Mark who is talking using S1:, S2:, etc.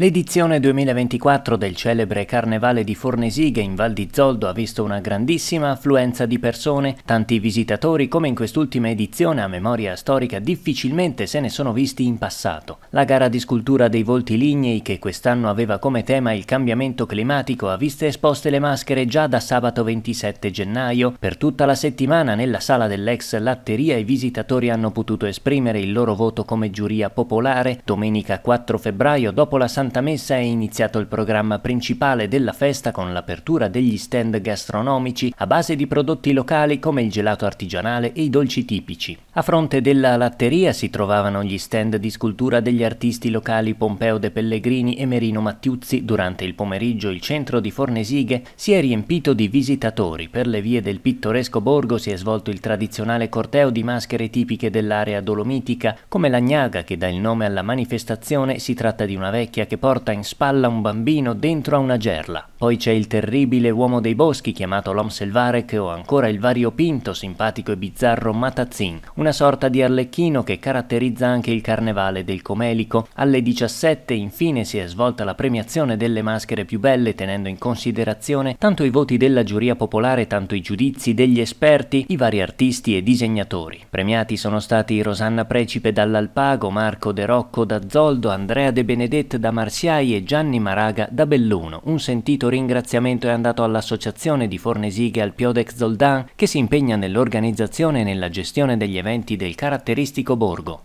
S1: L'edizione 2024 del celebre Carnevale di Fornesighe in Val di Zoldo ha visto una grandissima affluenza di persone, tanti visitatori come in quest'ultima edizione a memoria storica difficilmente se ne sono visti in passato. La gara di scultura dei volti lignei che quest'anno aveva come tema il cambiamento climatico ha viste esposte le maschere già da sabato 27 gennaio. Per tutta la settimana nella sala dell'ex latteria i visitatori hanno potuto esprimere il loro voto come giuria popolare. Domenica 4 febbraio dopo la Santa Santa Messa è iniziato il programma principale della festa con l'apertura degli stand gastronomici a base di prodotti locali come il gelato artigianale e i dolci tipici. A fronte della latteria si trovavano gli stand di scultura degli artisti locali Pompeo De Pellegrini e Merino Mattiuzzi. Durante il pomeriggio il centro di Fornesighe si è riempito di visitatori. Per le vie del pittoresco borgo si è svolto il tradizionale corteo di maschere tipiche dell'area dolomitica, come la gnaga che dà il nome alla manifestazione si tratta di una vecchia che porta in spalla un bambino dentro a una gerla. Poi c'è il terribile uomo dei boschi chiamato L'Om Selvarek o ancora il variopinto, simpatico e bizzarro Matazzin, una sorta di arlecchino che caratterizza anche il carnevale del Comelico. Alle 17 infine si è svolta la premiazione delle maschere più belle tenendo in considerazione tanto i voti della giuria popolare, tanto i giudizi degli esperti, i vari artisti e disegnatori. Premiati sono stati Rosanna Precipe dall'Alpago, Marco De Rocco da Zoldo, Andrea De Benedette da Marsiai e Gianni Maraga da Belluno, un sentito ringraziamento è andato all'Associazione di Fornesighe al Piodex Zoldan che si impegna nell'organizzazione e nella gestione degli eventi del caratteristico borgo.